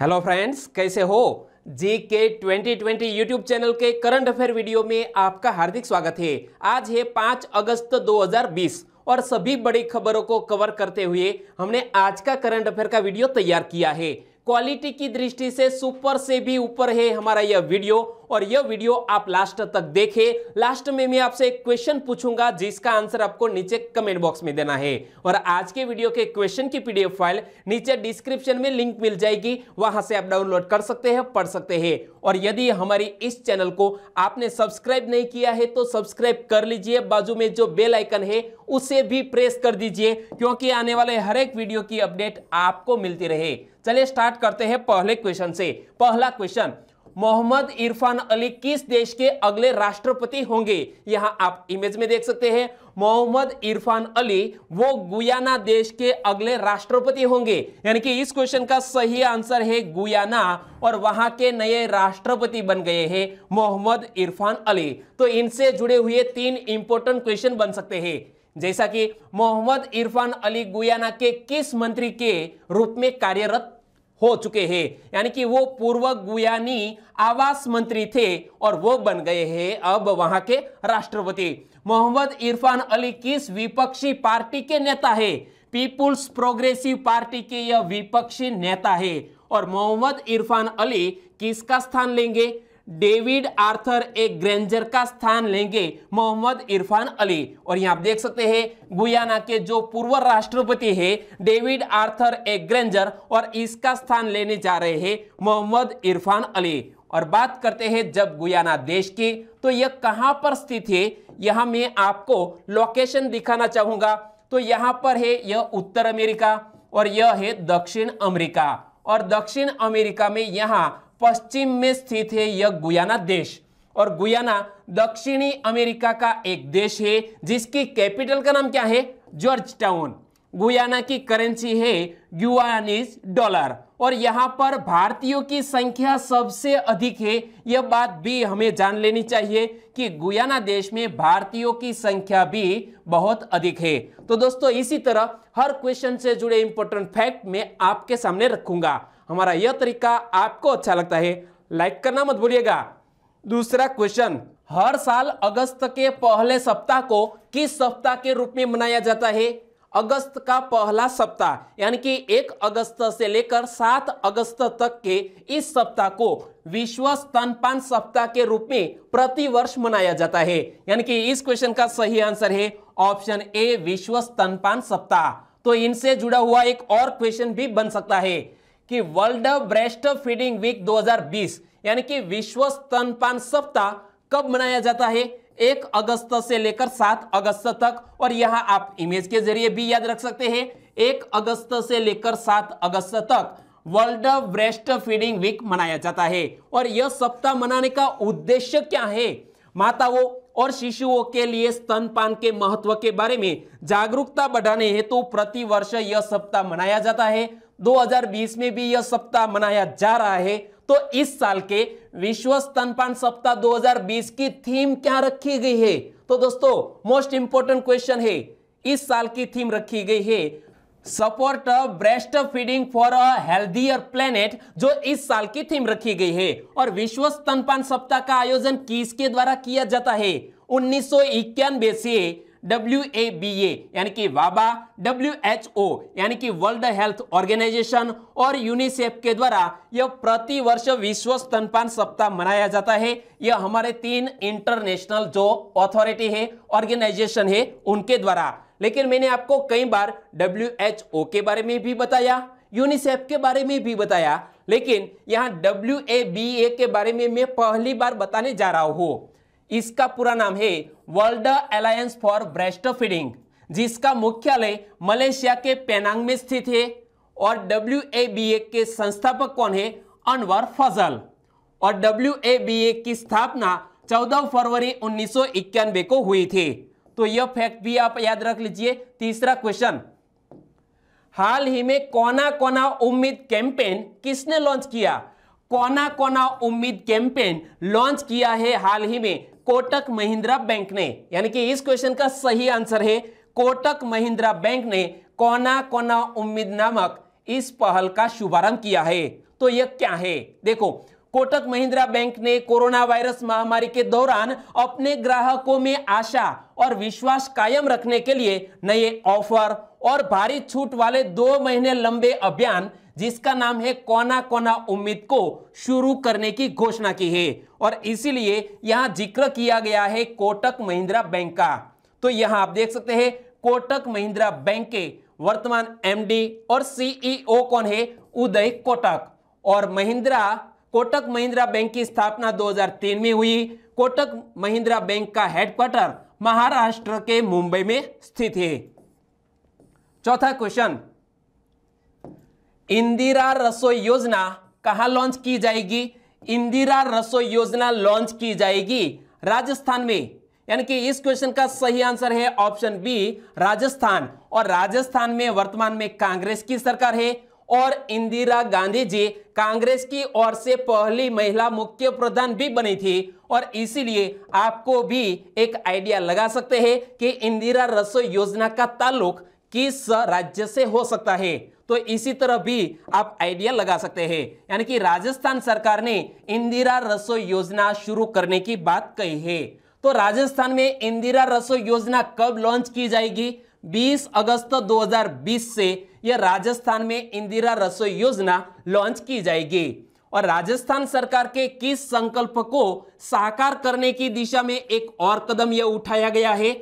Hello friends कैसे हो जी के ट्वेंटी ट्वेंटी यूट्यूब चैनल के करंट अफेयर वीडियो में आपका हार्दिक स्वागत है आज है पाँच अगस्त 2020 और सभी बड़ी खबरों को कवर करते हुए हमने आज का करंट अफेयर का वीडियो तैयार किया है क्वालिटी की दृष्टि से सुपर से भी ऊपर है हमारा यह वीडियो और यह वीडियो आप लास्ट तक देखें लास्ट में मैं आपसे एक क्वेश्चन पूछूंगा जिसका आंसर आपको नीचे कमेंट बॉक्स में देना है और आज के वीडियो के क्वेश्चन की पीडीएफ फाइल नीचे डिस्क्रिप्शन में लिंक मिल जाएगी वहां से आप डाउनलोड कर सकते हैं पढ़ सकते हैं और यदि हमारी इस चैनल को आपने सब्सक्राइब नहीं किया है तो सब्सक्राइब कर लीजिए बाजू में जो बेल आइकन है उसे भी प्रेस कर दीजिए क्योंकि आने वाले हर एक वीडियो की अपडेट आपको मिलती रहे चलिए स्टार्ट करते हैं पहले क्वेश्चन से पहला क्वेश्चन मोहम्मद इरफान अली किस देश के अगले राष्ट्रपति होंगे यहां आप इमेज में देख सकते हैं मोहम्मद इरफान अली वो गुयाना देश के अगले राष्ट्रपति होंगे यानी कि इस क्वेश्चन का सही आंसर है गुयाना और वहां के नए राष्ट्रपति बन गए हैं मोहम्मद इरफान अली तो इनसे जुड़े हुए तीन इंपॉर्टेंट क्वेश्चन बन सकते हैं जैसा कि मोहम्मद इरफान अली गुयाना के किस मंत्री के रूप में कार्यरत हो चुके हैं यानी कि वो पूर्व गुयानी आवास मंत्री थे और वो बन गए हैं अब वहां के राष्ट्रपति मोहम्मद इरफान अली किस विपक्षी पार्टी के नेता है पीपुल्स प्रोग्रेसिव पार्टी के यह विपक्षी नेता है और मोहम्मद इरफान अली किसका स्थान लेंगे डेविड आर्थर ए ग्रेंजर का स्थान लेंगे मोहम्मद इरफान अली और यहाँ आप देख सकते हैं गुयाना के जो पूर्व राष्ट्रपति है डेविड आर्थर ए ग्रेंजर और इसका स्थान लेने जा रहे हैं मोहम्मद इरफान अली और बात करते हैं जब गुयाना देश की तो यह कहां पर स्थित है यहां मैं आपको लोकेशन दिखाना चाहूंगा तो यहां पर है यह उत्तर अमेरिका और यह है दक्षिण अमेरिका और दक्षिण अमेरिका में यहाँ पश्चिम में स्थित है यह गुयाना देश और गुयाना दक्षिणी अमेरिका का एक देश है जिसकी कैपिटल का नाम क्या है जॉर्ज टाउन गुयाना की करेंसी है गुआनीज डॉलर और यहाँ पर भारतीयों की संख्या सबसे अधिक है यह बात भी हमें जान लेनी चाहिए कि गुयाना देश में भारतीयों की संख्या भी बहुत अधिक है तो दोस्तों इसी तरह हर क्वेश्चन से जुड़े इंपॉर्टेंट फैक्ट मैं आपके सामने रखूंगा हमारा यह तरीका आपको अच्छा लगता है लाइक करना मत भूलिएगा दूसरा क्वेश्चन हर साल अगस्त के पहले सप्ताह को किस सप्ताह के रूप में मनाया जाता है अगस्त का पहला सप्ताह यानी कि एक अगस्त से लेकर सात अगस्त तक के इस सप्ताह को विश्व स्तनपान सप्ताह के रूप में प्रतिवर्ष मनाया जाता है यानी कि इस क्वेश्चन का सही आंसर है ऑप्शन ए विश्व स्तनपान सप्ताह तो इनसे जुड़ा हुआ एक और क्वेश्चन भी बन सकता है कि वर्ल्ड ब्रेस्ट फीडिंग वीक 2020 यानी कि विश्व स्तनपान सप्ताह कब मनाया जाता है एक अगस्त से लेकर सात अगस्त तक और यह आप इमेज के जरिए भी याद रख सकते हैं एक अगस्त से लेकर सात अगस्त तक वर्ल्ड ब्रेस्ट फीडिंग वीक मनाया जाता है और यह सप्ताह मनाने का उद्देश्य क्या है माताओं और शिशुओं के लिए स्तनपान के महत्व के बारे में जागरूकता बढ़ाने हेतु तो प्रति वर्ष यह सप्ताह मनाया जाता है 2020 में भी यह सप्ताह मनाया जा रहा है तो इस साल के विश्व स्तनपान सप्ताह 2020 की थीम क्या रखी गई है तो दोस्तों मोस्ट इंपोर्टेंट क्वेश्चन है इस साल की थीम रखी गई है support breastfeeding for a healthier planet जो इस साल की थीम रखी गई है और विश्व स्तनपान सप्ताह का आयोजन किसके द्वारा किया जाता है उन्नीस से डब्ल्यू ए बी ए यानी कि वाबा डब्ल्यू एच ओ यानी कि वर्ल्ड हेल्थ ऑर्गेनाइजेशन और यूनिसेफ के द्वारा यह प्रति वर्ष विश्व स्तनपान सप्ताह मनाया जाता है यह हमारे तीन इंटरनेशनल जो अथॉरिटी है ऑर्गेनाइजेशन है उनके द्वारा लेकिन मैंने आपको कई बार डब्ल्यू एच ओ के बारे में भी बताया यूनिसेफ के बारे में भी बताया लेकिन यहाँ डब्ल्यू ए बी ए के बारे में मैं पहली बार बताने जा रहा हूँ इसका पूरा नाम है World Alliance for breastfeeding जिसका मुख्यालय मलेशिया के पेनांग में स्थित है और डब्ल्यू के संस्थापक कौन है अनवर फजल और डब्ल्यू की स्थापना 14 फरवरी उन्नीस को हुई थी तो यह फैक्ट भी आप याद रख लीजिए तीसरा क्वेश्चन हाल ही में कोना कोना उम्मीद कैंपेन किसने लॉन्च किया कोना कोना उम्मीद कैंपेन लॉन्च किया है हाल ही में कोटक महिंद्रा बैंक ने यानी कि इस क्वेश्चन का सही आंसर है कोटक महिंद्रा बैंक ने कोना कोना उम्मीद नामक इस पहल का शुभारंभ किया है तो यह क्या है देखो कोटक महिंद्रा बैंक ने कोरोना वायरस महामारी के दौरान अपने ग्राहकों में आशा और विश्वास कायम रखने के लिए नए ऑफर और भारी छूट वाले दो महीने लंबे अभियान जिसका नाम है कोना कोना उम्मीद को शुरू करने की घोषणा की है और इसीलिए यहां जिक्र किया गया है कोटक महिंद्रा बैंक का तो यहां आप देख सकते हैं कोटक महिंद्रा बैंक के वर्तमान एमडी और सीईओ e कौन है उदय कोटक और महिंद्रा कोटक महिंद्रा बैंक की स्थापना 2003 में हुई कोटक महिंद्रा बैंक का हेडक्वार्टर महाराष्ट्र के मुंबई में स्थित है चौथा क्वेश्चन इंदिरा रसोई योजना कहाँ लॉन्च की जाएगी इंदिरा रसोई योजना लॉन्च की जाएगी राजस्थान में यानी कि इस क्वेश्चन का सही आंसर है ऑप्शन बी राजस्थान और राजस्थान में वर्तमान में कांग्रेस की सरकार है और इंदिरा गांधी जी कांग्रेस की ओर से पहली महिला मुख्य प्रधान भी बनी थी और इसीलिए आपको भी एक आइडिया लगा सकते हैं कि इंदिरा रसोई योजना का ताल्लुक किस राज्य से हो सकता है तो इसी तरह भी आप आइडिया लगा सकते हैं यानी कि राजस्थान सरकार ने इंदिरा रसोई योजना शुरू करने की बात कही है तो राजस्थान में इंदिरा रसोई योजना कब लॉन्च की जाएगी 20 अगस्त 2020 से यह राजस्थान में इंदिरा रसोई योजना लॉन्च की जाएगी और राजस्थान सरकार के किस संकल्प को साकार करने की दिशा में एक और कदम यह उठाया गया है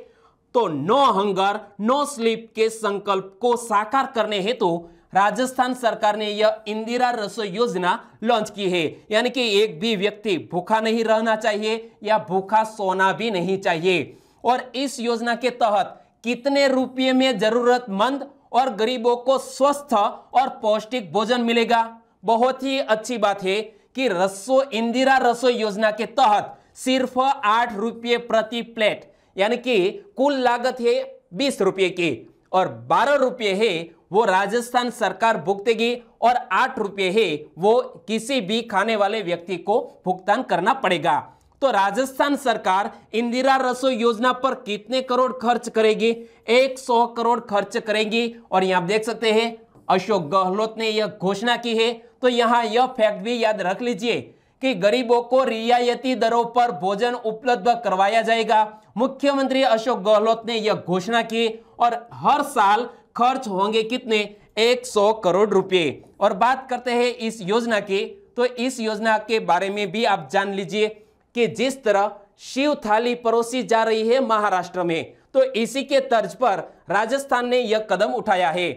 तो नो हंगर नो स्लीप के संकल्प को साकार करने हेतु तो राजस्थान सरकार ने यह इंदिरा रसोई योजना लॉन्च की है यानी कि एक भी व्यक्ति भूखा नहीं रहना चाहिए या भूखा सोना भी नहीं चाहिए और इस योजना के तहत कितने रुपये में जरूरतमंद और गरीबों को स्वस्थ और पौष्टिक भोजन मिलेगा बहुत ही अच्छी बात है कि रसो इंदिरा रसोई योजना के तहत सिर्फ आठ रुपये प्रति प्लेट यानी कि कुल लागत है बीस रुपये की और बारह रुपये है वो राजस्थान सरकार भुगतेगी और आठ रुपये ही वो किसी भी खाने वाले व्यक्ति को भुगतान करना पड़ेगा तो राजस्थान सरकार इंदिरा रसोई योजना पर कितने करोड़ खर्च करेगी 100 करोड़ खर्च करेगी और यहां देख सकते हैं अशोक गहलोत ने यह घोषणा की है तो यहां यह फैक्ट भी याद रख लीजिए कि गरीबों को रियायती दरों पर भोजन उपलब्ध करवाया जाएगा मुख्यमंत्री अशोक गहलोत ने यह घोषणा की और हर साल खर्च होंगे कितने 100 करोड़ रुपए और बात करते हैं इस योजना की तो इस योजना के बारे में भी आप जान लीजिए कि जिस तरह शिव थाली परोसी जा रही है महाराष्ट्र में तो इसी के तर्ज पर राजस्थान ने यह कदम उठाया है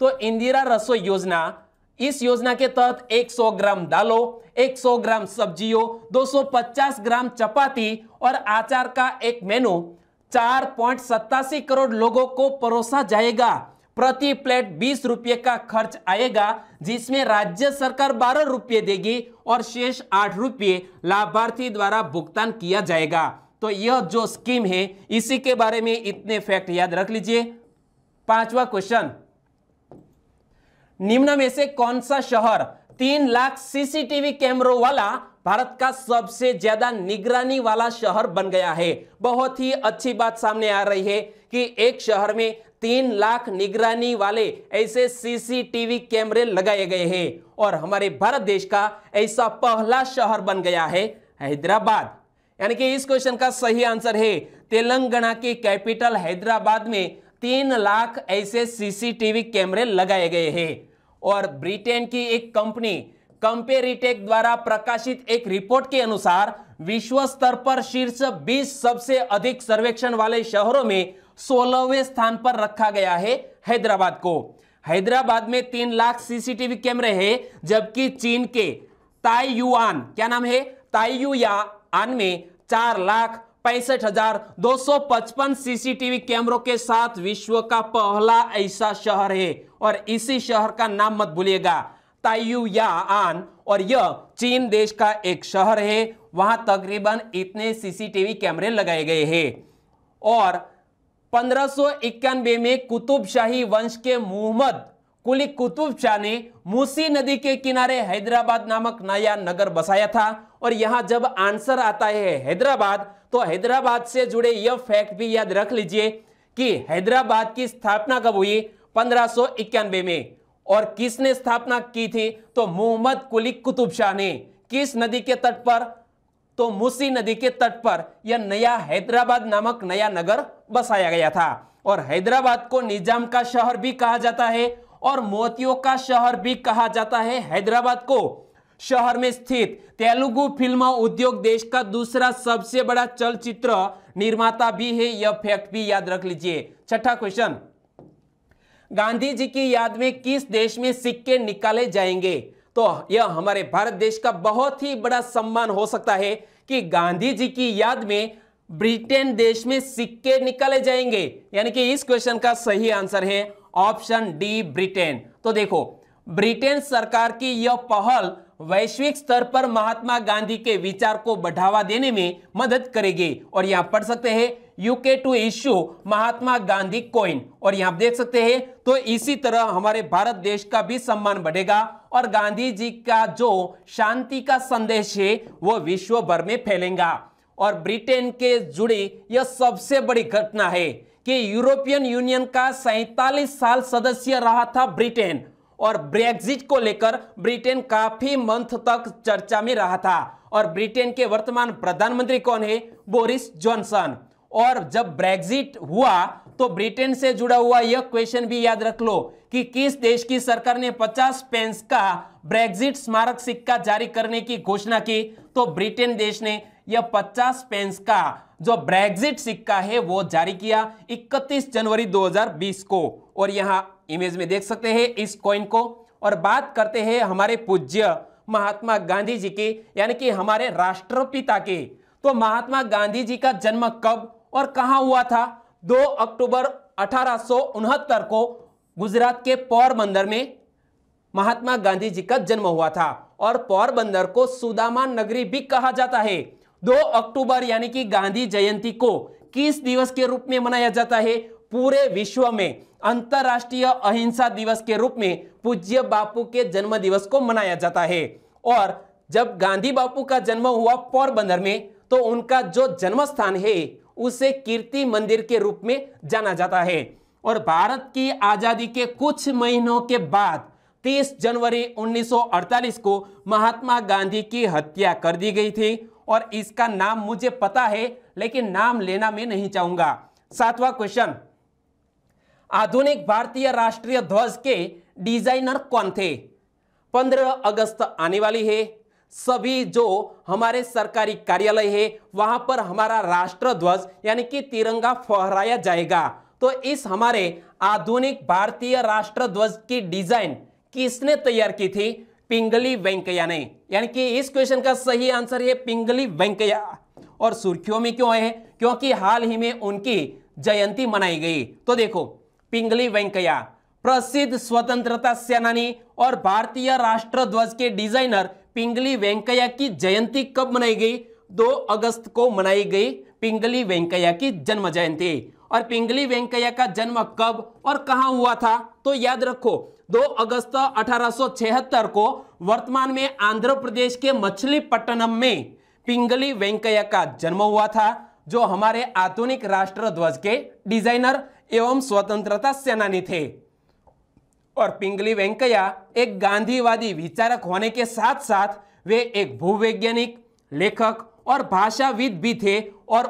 तो इंदिरा रसोई योजना इस योजना के तहत 100 ग्राम दालों 100 ग्राम सब्जियों 250 ग्राम चपाती और आचार का एक मेनू चार पॉइंट सत्तासी करोड़ लोगों को परोसा जाएगा प्रति प्लेट बीस रुपये का खर्च आएगा जिसमें राज्य सरकार बारह रुपये देगी और शेष आठ रुपये लाभार्थी द्वारा भुगतान किया जाएगा तो यह जो स्कीम है इसी के बारे में इतने फैक्ट याद रख लीजिए पांचवा क्वेश्चन निम्न में से कौन सा शहर तीन लाख सीसीटीवी कैमरों वाला भारत का सबसे ज्यादा निगरानी वाला शहर बन गया है बहुत ही अच्छी बात सामने आ रही है कि एक शहर में तीन लाख निगरानी वाले ऐसे सीसीटीवी कैमरे लगाए गए हैं और हमारे भारत देश का ऐसा पहला शहर बन गया है हैदराबाद यानी कि इस क्वेश्चन का सही आंसर है तेलंगाना की कैपिटल हैदराबाद में तीन लाख ऐसे सीसीटीवी कैमरे लगाए गए हैं और ब्रिटेन की एक कंपनी कंपेरिटेक द्वारा प्रकाशित एक रिपोर्ट के अनुसार विश्व स्तर पर शीर्ष 20 सबसे अधिक सर्वेक्षण वाले शहरों में सोलहवें स्थान पर रखा गया है हैदराबाद को हैदराबाद में तीन लाख सीसीटीवी कैमरे हैं जबकि चीन के ताई युआन क्या नाम है ताई युआन में चार लाख पैंसठ हजार दो सौ पचपन सीसीटीवी कैमरों के साथ विश्व का पहला ऐसा शहर है और इसी शहर का नाम मत भूलिएगा आन और यह चीन देश का एक शहर है वहां तकरीबन इतने सीसीटीवी कैमरे लगाए गए हैं और पंद्रह में कुतुबशाही वंश के मुहम्मद कुली कुतुब शाह ने मूसी नदी के किनारे हैदराबाद नामक नया नगर बसाया था और यहाँ जब आंसर आता है हैदराबाद तो हैदराबाद से जुड़े यह फैक्ट भी याद रख लीजिए कि हैदराबाद की स्थापना कब हुई पंद्रह में और किसने स्थापना की थी तो मोहम्मद कुली कुतुब शाह ने किस नदी के तट पर तो मुसी नदी के तट पर यह नया हैदराबाद नामक नया नगर बसाया गया था और हैदराबाद को निजाम का शहर भी कहा जाता है और मोतियों का शहर भी कहा जाता है हैदराबाद को शहर में स्थित तेलुगु फिल्म उद्योग देश का दूसरा सबसे बड़ा चलचित्र निर्माता भी है यह फैक्ट भी याद रख लीजिए छठा क्वेश्चन गांधी जी की याद में किस देश में सिक्के निकाले जाएंगे तो यह हमारे भारत देश का बहुत ही बड़ा सम्मान हो सकता है कि गांधी जी की याद में ब्रिटेन देश में सिक्के निकाले जाएंगे यानी कि इस क्वेश्चन का सही आंसर है ऑप्शन डी ब्रिटेन तो देखो ब्रिटेन सरकार की यह पहल वैश्विक स्तर पर महात्मा गांधी के विचार को बढ़ावा देने में मदद करेगी और यहां पढ़ सकते हैं UK to issue Mahatma Gandhi coin और यहां देख सकते हैं तो इसी तरह हमारे भारत देश का भी सम्मान बढ़ेगा और गांधी जी का जो शांति का संदेश है वो विश्व भर में फैलेगा और ब्रिटेन के जुड़ी यह सबसे बड़ी घटना है कि यूरोपियन यूनियन का सैतालीस साल सदस्य रहा था ब्रिटेन और ब्रेग्जिट को लेकर ब्रिटेन काफी मंथ तक चर्चा में रहा था और ब्रिटेन के वर्तमान प्रधानमंत्री कौन है बोरिस जॉनसन और जब ब्रेग्जिट हुआ तो ब्रिटेन से जुड़ा हुआ यह क्वेश्चन भी याद रख लो कि किस देश की सरकार ने 50 पेंस का ब्रेग्जिट स्मारक सिक्का जारी करने की घोषणा की तो ब्रिटेन देश ने यह 50 पेंस का जो ब्रेग्जिट सिक्का है वो जारी किया 31 जनवरी 2020 को और यहां इमेज में देख सकते हैं इस कॉइन को और बात करते हैं हमारे पूज्य महात्मा गांधी जी के यानी कि हमारे राष्ट्रपिता के तो महात्मा गांधी जी का जन्म कब और कहा हुआ था 2 अक्टूबर अठारह को गुजरात के पोरबंदर में महात्मा गांधी जी का जन्म हुआ था और पोरबंदर को सुदामा नगरी भी कहा जाता है 2 अक्टूबर यानी कि गांधी जयंती को किस दिवस के रूप में मनाया जाता है पूरे विश्व में अंतरराष्ट्रीय अहिंसा दिवस के रूप में पूज्य बापू के जन्म दिवस को मनाया जाता है और जब गांधी बापू का जन्म हुआ पोरबंदर में तो उनका जो जन्म स्थान है उसे कीर्ति मंदिर के रूप में जाना जाता है और भारत की आज़ादी के कुछ महीनों के बाद 30 जनवरी 1948 को महात्मा गांधी की हत्या कर दी गई थी और इसका नाम मुझे पता है लेकिन नाम लेना मैं नहीं चाहूंगा सातवां क्वेश्चन आधुनिक भारतीय राष्ट्रीय ध्वज के डिजाइनर कौन थे 15 अगस्त आने वाली है सभी जो हमारे सरकारी कार्यालय है वहां पर हमारा राष्ट्र ध्वज यानी कि तिरंगा फहराया जाएगा तो इस हमारे आधुनिक भारतीय राष्ट्र ध्वज की डिजाइन किसने तैयार की थी पिंगली वेंकैया ने यानी कि इस क्वेश्चन का सही आंसर है पिंगली वेंकैया और सुर्खियों में क्यों है क्योंकि हाल ही में उनकी जयंती मनाई गई तो देखो पिंगली वेंकैया प्रसिद्ध स्वतंत्रता सेनानी और भारतीय राष्ट्र ध्वज के डिजाइनर पिंगली वेंकैया की जयंती कब मनाई गई 2 अगस्त को मनाई गई पिंगली वेंकैया की जन्म जयंती और पिंगली वेंकैया का जन्म कब और कहां हुआ था तो याद रखो 2 अगस्त 1876 को वर्तमान में आंध्र प्रदेश के मछलीपट्टनम में पिंगली वेंकैया का जन्म हुआ था जो हमारे आधुनिक राष्ट्र ध्वज के डिजाइनर एवं स्वतंत्रता सेनानी थे और पिंगली वेंकैया एक गांधीवादी विचारक होने के साथ साथ वे एक भूवैज्ञानिक लेखक और भाषाविद भी थे और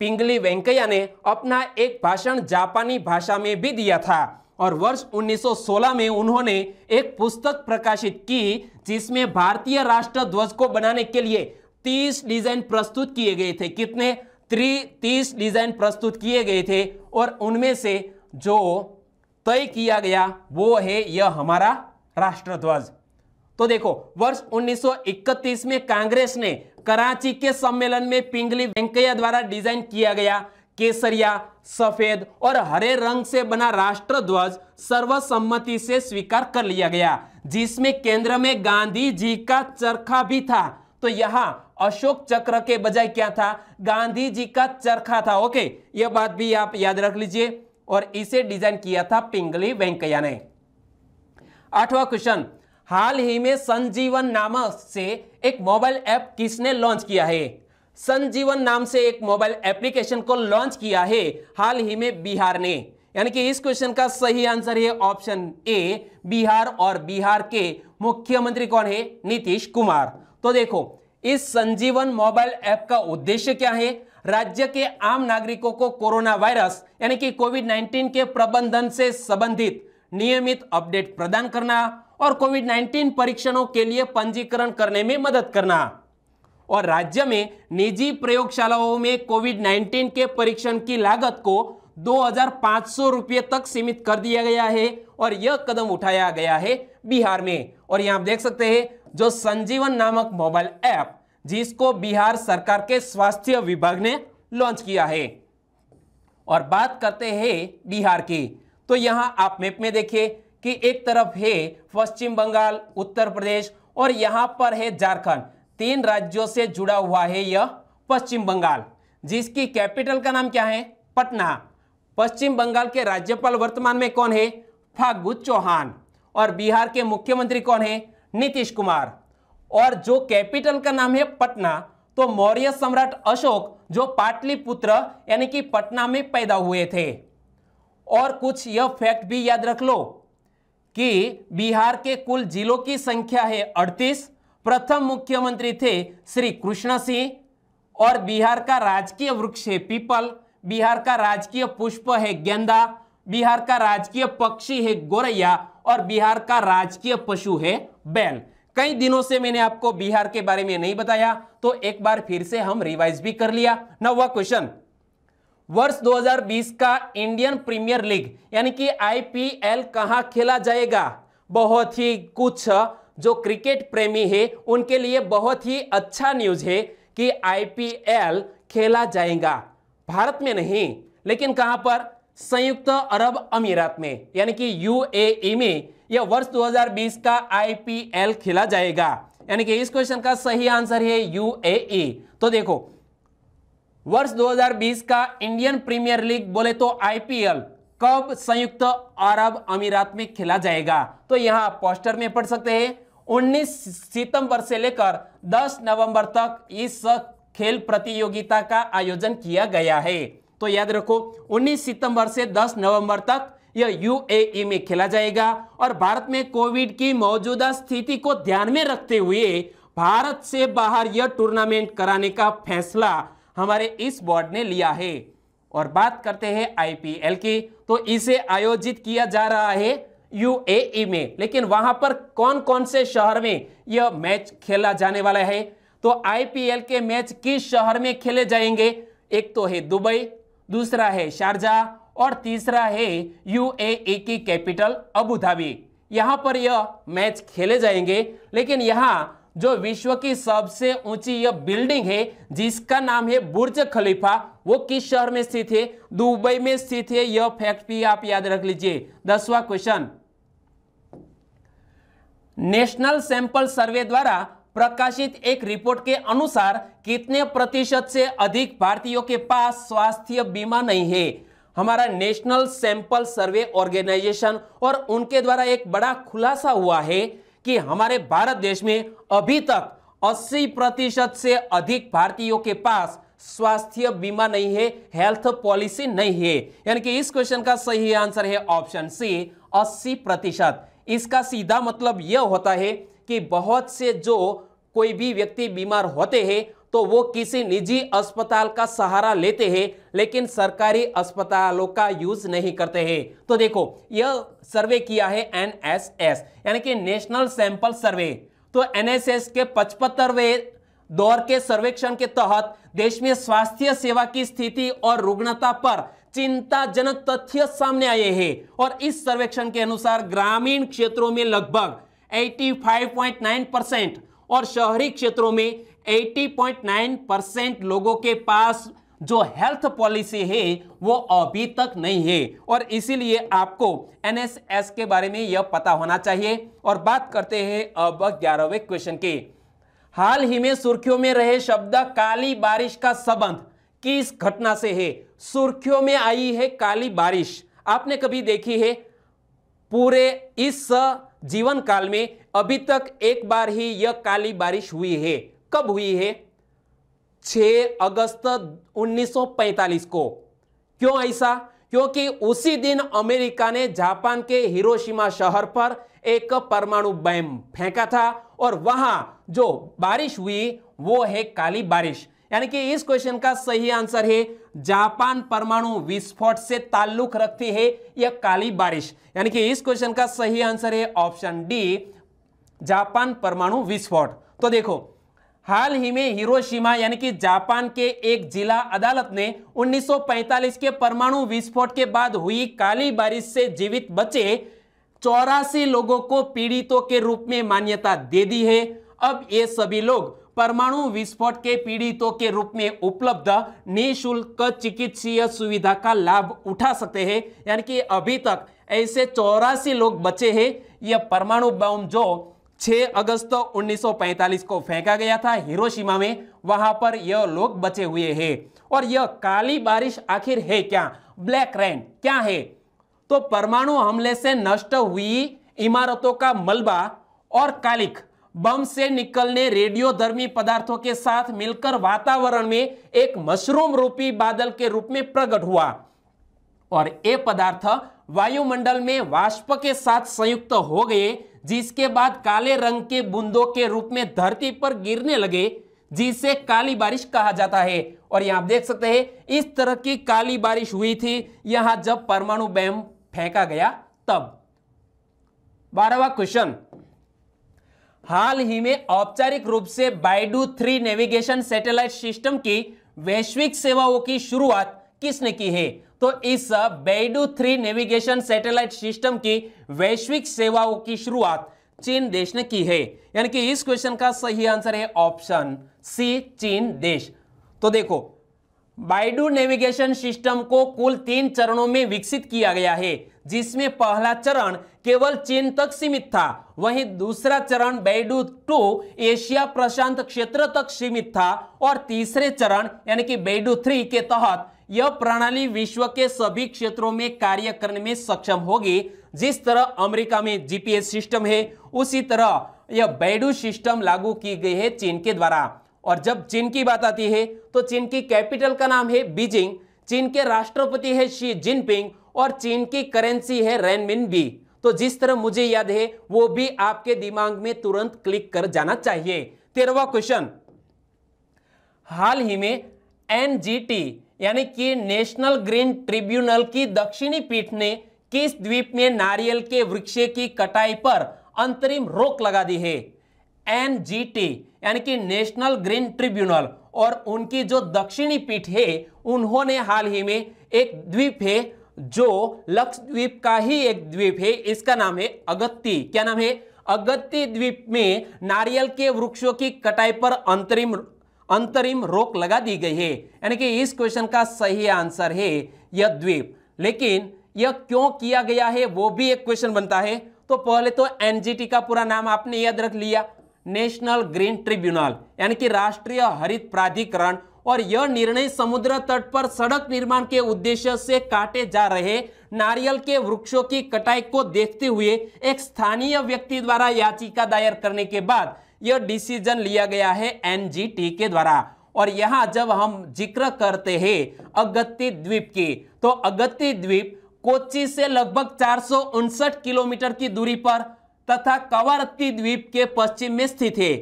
पिंगली वेंकैया ने अपना एक भाषण जापानी भाषा में भी दिया था और वर्ष 1916 में उन्होंने एक पुस्तक प्रकाशित की जिसमें भारतीय राष्ट्र ध्वज को बनाने के लिए 30 डिजाइन प्रस्तुत किए गए थे कितने त्री तीस डिजाइन प्रस्तुत किए गए थे और उनमें से जो तय किया गया वो है यह हमारा राष्ट्रध्वज तो देखो वर्ष 1931 में कांग्रेस ने कराची के सम्मेलन में पिंगली वेंकैया द्वारा डिजाइन किया गया केसरिया सफेद और हरे रंग से बना राष्ट्रध्वज सर्वसम्मति से स्वीकार कर लिया गया जिसमें केंद्र में गांधी जी का चरखा भी था तो यहां अशोक चक्र के बजाय क्या था गांधी जी का चरखा था ओके यह बात भी आप याद रख लीजिए और इसे डिजाइन किया था पिंगली वेंकैया ने आठवां क्वेश्चन हाल ही में संजीवन नामक से एक मोबाइल ऐप किसने लॉन्च किया है संजीवन नाम से एक मोबाइल एप्लीकेशन को लॉन्च किया है हाल ही में बिहार ने यानी कि इस क्वेश्चन का सही आंसर है ऑप्शन ए बिहार और बिहार के मुख्यमंत्री कौन है नीतीश कुमार तो देखो इस संजीवन मोबाइल ऐप का उद्देश्य क्या है राज्य के आम नागरिकों को कोरोना वायरस यानी कि कोविड 19 के प्रबंधन से संबंधित नियमित अपडेट प्रदान करना और कोविड 19 परीक्षणों के लिए पंजीकरण करने में मदद करना और राज्य में निजी प्रयोगशालाओं में कोविड 19 के परीक्षण की लागत को 2,500 रुपये तक सीमित कर दिया गया है और यह कदम उठाया गया है बिहार में और यहां आप देख सकते हैं जो संजीवन नामक मोबाइल ऐप जिसको बिहार सरकार के स्वास्थ्य विभाग ने लॉन्च किया है और बात करते हैं बिहार की तो यहाँ आप मैप में देखिए कि एक तरफ है पश्चिम बंगाल उत्तर प्रदेश और यहाँ पर है झारखंड तीन राज्यों से जुड़ा हुआ है यह पश्चिम बंगाल जिसकी कैपिटल का नाम क्या है पटना पश्चिम बंगाल के राज्यपाल वर्तमान में कौन है फागू चौहान और बिहार के मुख्यमंत्री कौन है नीतीश कुमार और जो कैपिटल का नाम है पटना तो मौर्य सम्राट अशोक जो पाटलिपुत्र यानी कि पटना में पैदा हुए थे और कुछ यह फैक्ट भी याद रख लो कि बिहार के कुल जिलों की संख्या है 38 प्रथम मुख्यमंत्री थे श्री कृष्ण सिंह और बिहार का राजकीय वृक्ष है पीपल बिहार का राजकीय पुष्प है गेंदा बिहार का राजकीय पक्षी है गोरैया और बिहार का राजकीय पशु है बैल कई दिनों से मैंने आपको बिहार के बारे में नहीं बताया तो एक बार फिर से हम रिवाइज भी कर लिया नवा क्वेश्चन वर्ष 2020 का इंडियन प्रीमियर लीग यानी कि आईपीएल कहां खेला जाएगा बहुत ही कुछ जो क्रिकेट प्रेमी है उनके लिए बहुत ही अच्छा न्यूज है कि आईपीएल खेला जाएगा भारत में नहीं लेकिन कहां पर संयुक्त अरब अमीरात में यानी कि यूएई e में यह वर्ष 2020 का आईपीएल खेला जाएगा यानी कि इस क्वेश्चन का सही आंसर है यूएई e। तो देखो वर्ष 2020 का इंडियन प्रीमियर लीग बोले तो आईपीएल कब संयुक्त अरब अमीरात में खेला जाएगा तो यहां पोस्टर में पढ़ सकते हैं 19 सितंबर से लेकर 10 नवंबर तक इस खेल प्रतियोगिता का आयोजन किया गया है तो याद रखो 19 सितंबर से 10 नवंबर तक यह यूएई e में खेला जाएगा और भारत में कोविड की मौजूदा स्थिति को ध्यान में रखते हुए भारत से बाहर यह टूर्नामेंट कराने का फैसला हमारे इस बोर्ड ने लिया है और बात करते हैं आईपीएल की तो इसे आयोजित किया जा रहा है यूएई e में लेकिन वहां पर कौन कौन से शहर में यह मैच खेला जाने वाला है तो आईपीएल के मैच किस शहर में खेले जाएंगे एक तो है दुबई दूसरा है शारजा और तीसरा है यूएई की कैपिटल अबूधाबी यहां यहाँ पर यह मैच खेले जाएंगे लेकिन यहाँ जो विश्व की सबसे ऊंची यह बिल्डिंग है जिसका नाम है बुर्ज खलीफा वो किस शहर में स्थित है दुबई में स्थित है यह फैक्ट भी आप याद रख लीजिए दसवा क्वेश्चन नेशनल सैंपल सर्वे द्वारा प्रकाशित एक रिपोर्ट के अनुसार कितने प्रतिशत से अधिक भारतीयों के पास स्वास्थ्य बीमा नहीं है हमारा नेशनल सैंपल सर्वे ऑर्गेनाइजेशन और उनके द्वारा एक बड़ा खुलासा हुआ है कि हमारे भारत देश में अभी तक 80 प्रतिशत से अधिक भारतीयों के पास स्वास्थ्य बीमा नहीं है हेल्थ पॉलिसी नहीं है यानी कि इस क्वेश्चन का सही आंसर है ऑप्शन सी 80 प्रतिशत इसका सीधा मतलब यह होता है कि बहुत से जो कोई भी व्यक्ति बीमार होते हैं तो वो किसी निजी अस्पताल का सहारा लेते हैं लेकिन सरकारी अस्पतालों का यूज नहीं करते हैं तो देखो यह सर्वे किया है एनएसएस यानी कि नेशनल सैंपल सर्वे तो एनएसएस के पचपतरवे दौर के सर्वेक्षण के तहत देश में स्वास्थ्य सेवा की स्थिति और रुग्णता पर चिंताजनक तथ्य सामने आए हैं और इस सर्वेक्षण के अनुसार ग्रामीण क्षेत्रों में लगभग 85.9 परसेंट और शहरी क्षेत्रों में 80.9 परसेंट लोगों के पास जो हेल्थ पॉलिसी है वो अभी तक नहीं है और इसीलिए आपको एनएसएस के बारे में यह पता होना चाहिए और बात करते हैं अब ग्यारहवें क्वेश्चन की हाल ही में सुर्खियों में रहे शब्द काली बारिश का संबंध किस घटना से है सुर्खियों में आई है काली बारिश आपने कभी देखी है पूरे इस जीवन काल में अभी तक एक बार ही यह काली बारिश हुई है कब हुई है 6 अगस्त 1945 को क्यों ऐसा क्योंकि उसी दिन अमेरिका ने जापान के हिरोशिमा शहर पर एक परमाणु बम फेंका था और वहां जो बारिश हुई वो है काली बारिश यानी कि इस क्वेश्चन का सही आंसर है जापान परमाणु विस्फोट से ताल्लुक रखती है यह काली बारिश यानी कि इस क्वेश्चन का सही आंसर है ऑप्शन डी जापान परमाणु विस्फोट तो देखो हाल ही में हिरोशिमा यानी कि जापान के एक जिला अदालत ने 1945 के परमाणु विस्फोट के बाद हुई काली बारिश से जीवित बचे चौरासी लोगों को पीड़ितों के रूप में मान्यता दे दी है अब ये सभी लोग परमाणु विस्फोट के पीड़ितों के रूप में उपलब्ध निःशुल्क चिकित्सीय सुविधा का लाभ उठा सकते हैं यानी कि अभी तक ऐसे चौरासी लोग बचे हैं यह परमाणु बम जो 6 अगस्त 1945 को फेंका गया था हिरोशिमा में वहां पर यह लोग बचे हुए हैं और यह काली बारिश आखिर है क्या ब्लैक रेन क्या है तो परमाणु हमले से नष्ट हुई इमारतों का मलबा और कालिक बम से निकलने रेडियोधर्मी पदार्थों के साथ मिलकर वातावरण में एक मशरूम रूपी बादल के रूप में प्रकट हुआ और ये पदार्थ वायुमंडल में वाष्प के साथ संयुक्त हो गए जिसके बाद काले रंग के बूंदों के रूप में धरती पर गिरने लगे जिसे काली बारिश कहा जाता है और यहां आप देख सकते हैं इस तरह की काली बारिश हुई थी यहां जब परमाणु बम फेंका गया तब बारहवा क्वेश्चन हाल ही में औपचारिक रूप से BeiDou three navigation satellite system की वैश्विक सेवाओं की शुरुआत किसने की है तो इस BeiDou three navigation satellite system की वैश्विक सेवाओं की शुरुआत चीन देश ने की है यानी कि इस क्वेश्चन का सही आंसर है ऑप्शन सी चीन देश तो देखो बाइडू नेविगेशन सिस्टम को कुल तीन चरणों में विकसित किया गया है जिसमें पहला चरण केवल चीन तक सीमित था वहीं दूसरा चरण बेडू टू एशिया प्रशांत क्षेत्र तक सीमित था और तीसरे चरण यानी कि बेडू थ्री के तहत यह प्रणाली विश्व के सभी क्षेत्रों में कार्य करने में सक्षम होगी जिस तरह अमेरिका में जीपीएस सिस्टम है उसी तरह यह बेडू सिस्टम लागू की गई है चीन के द्वारा और जब चीन की बात आती है तो चीन की कैपिटल का नाम है बीजिंग चीन के राष्ट्रपति है शी जिनपिंग और चीन की करेंसी है रेनमिन बी तो जिस तरह मुझे याद है वो भी आपके दिमाग में तुरंत क्लिक कर जाना चाहिए तेरहवा क्वेश्चन हाल ही में एनजीटी यानी कि नेशनल ग्रीन ट्रिब्यूनल की दक्षिणी पीठ ने किस द्वीप में नारियल के वृक्ष की कटाई पर अंतरिम रोक लगा दी है एनजीटी यानी कि नेशनल ग्रीन ट्रिब्यूनल और उनकी जो दक्षिणी पीठ है उन्होंने हाल ही में एक द्वीप है जो लक्षद्वीप का ही एक द्वीप है इसका नाम है अगत्ती क्या नाम है अगत्ती द्वीप में नारियल के वृक्षों की कटाई पर अंतरिम अंतरिम रोक लगा दी गई है यानी कि इस क्वेश्चन का सही आंसर है यह द्वीप लेकिन यह क्यों किया गया है वो भी एक क्वेश्चन बनता है तो पहले तो एनजीटी का पूरा नाम आपने याद रख लिया नेशनल ग्रीन ट्रिब्यूनल यानी कि राष्ट्रीय हरित प्राधिकरण और यह निर्णय समुद्र तट पर सड़क निर्माण के उद्देश्य से काटे जा रहे नारियल के वृक्षों की कटाई को देखते हुए एक स्थानीय व्यक्ति द्वारा याचिका दायर करने के बाद यह डिसीजन लिया गया है एनजीटी के द्वारा और यहाँ जब हम जिक्र करते हैं अगत्ती द्वीप की तो अगत्ती द्वीप कोची से लगभग चार किलोमीटर की दूरी पर तथा कवरत्ती द्वीप के पश्चिम में स्थित है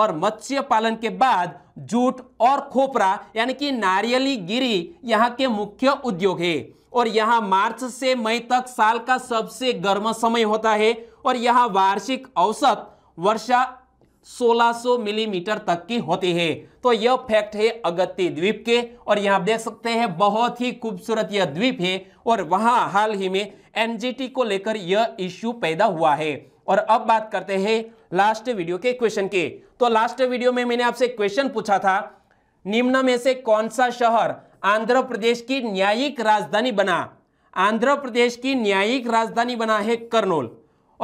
और मत्स्य पालन के बाद जूट और खोपरा यानी कि नारियली गिरी यहाँ के मुख्य उद्योग है और यहाँ मार्च से मई तक साल का सबसे गर्म समय होता है और यहाँ वार्षिक औसत वर्षा 1600 मिलीमीटर तक की होती है तो यह फैक्ट है अगत्य द्वीप के और यहाँ देख सकते हैं बहुत ही खूबसूरत यह द्वीप है और वहाँ हाल ही में एनजीटी को लेकर यह इश्यू पैदा हुआ है और अब बात करते हैं लास्ट वीडियो के क्वेश्चन के तो लास्ट वीडियो में मैंने आपसे क्वेश्चन पूछा था निम्न में से कौन सा शहर आंध्र प्रदेश की न्यायिक राजधानी बना आंध्र प्रदेश की न्यायिक राजधानी बना है कर्नूल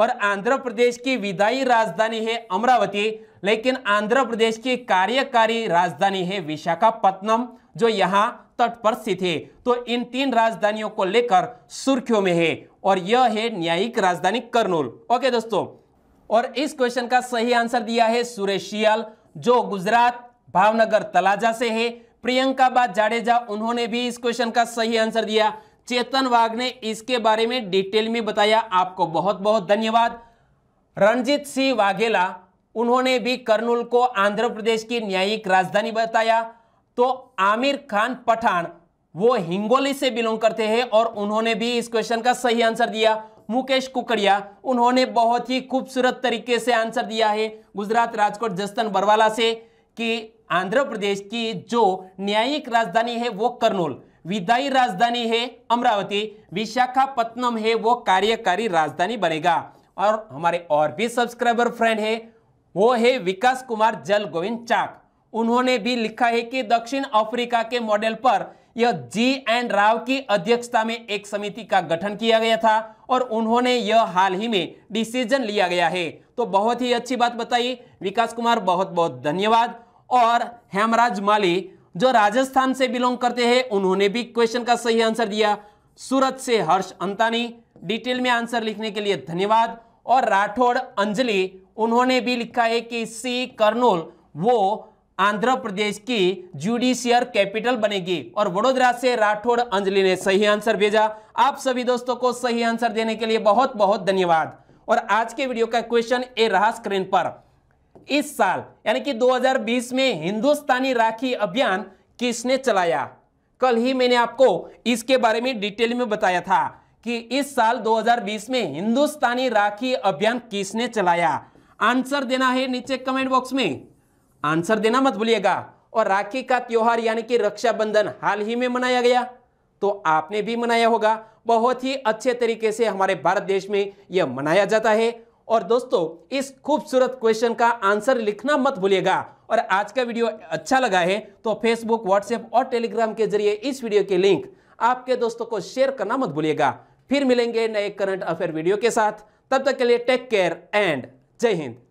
और आंध्र प्रदेश की विदाई राजधानी है अमरावती लेकिन आंध्र प्रदेश की कार्यकारी राजधानी है विशाखापत्तनम जो यहाँ तट पर स्थित है तो इन तीन राजधानियों को लेकर सुर्खियों में है और यह है न्यायिक राजधानी कर्नूल ओके दोस्तों और इस क्वेश्चन का सही आंसर दिया है सुरेश सियाल जो गुजरात भावनगर तलाजा से है प्रियंका बाद जाडेजा उन्होंने भी इस क्वेश्चन का सही आंसर दिया चेतन वाघ ने इसके बारे में डिटेल में बताया आपको बहुत बहुत धन्यवाद रणजीत सिंह वाघेला उन्होंने भी कर्नूल को आंध्र प्रदेश की न्यायिक राजधानी बताया तो आमिर खान पठान वो हिंगोली से बिलोंग करते हैं और उन्होंने भी इस क्वेश्चन का सही आंसर दिया मुकेश कुकड़िया उन्होंने बहुत ही खूबसूरत तरीके से आंसर दिया है गुजरात राजकोट जस्तन बरवाला से कि आंध्र प्रदेश की जो न्यायिक राजधानी है वो कर्नूल विदाई राजधानी है अमरावती विशाखापत्तनम है वो कार्यकारी राजधानी बनेगा और हमारे और भी सब्सक्राइबर फ्रेंड है वो है विकास कुमार जल गोविंद चाक उन्होंने भी लिखा है कि दक्षिण अफ्रीका के मॉडल पर यह जी एन राव की अध्यक्षता में एक समिति का गठन किया गया था और उन्होंने यह हाल ही में डिसीजन लिया गया है तो बहुत ही अच्छी बात बताई विकास कुमार बहुत बहुत धन्यवाद और हेमराज माली जो राजस्थान से बिलोंग करते हैं उन्होंने भी क्वेश्चन का सही आंसर दिया सूरत से हर्ष अंतानी डिटेल में आंसर लिखने के लिए धन्यवाद और राठौड़ अंजलि उन्होंने भी लिखा है कि सी कर्नोल वो आंध्र प्रदेश की जुडिशियर कैपिटल बनेगी और वडोदरा से राठौड़ अंजलि ने सही आंसर भेजा आप सभी दोस्तों को सही आंसर देने के लिए बहुत बहुत धन्यवाद और आज के वीडियो का क्वेश्चन ए रहा स्क्रीन पर इस साल यानी कि 2020 में हिंदुस्तानी राखी अभियान किसने चलाया कल ही मैंने आपको इसके बारे में डिटेल में बताया था कि इस साल 2020 में हिंदुस्तानी राखी अभियान किसने चलाया आंसर देना है नीचे कमेंट बॉक्स में आंसर देना मत भूलिएगा और राखी का त्यौहार यानी कि रक्षाबंधन हाल ही में मनाया गया तो आपने भी मनाया होगा बहुत ही अच्छे तरीके से हमारे भारत देश में यह मनाया जाता है और दोस्तों इस खूबसूरत क्वेश्चन का आंसर लिखना मत भूलिएगा और आज का वीडियो अच्छा लगा है तो फेसबुक व्हाट्सएप और टेलीग्राम के जरिए इस वीडियो के लिंक आपके दोस्तों को शेयर करना मत भूलिएगा फिर मिलेंगे नए करंट अफेयर वीडियो के साथ तब तक के लिए टेक केयर एंड जय हिंद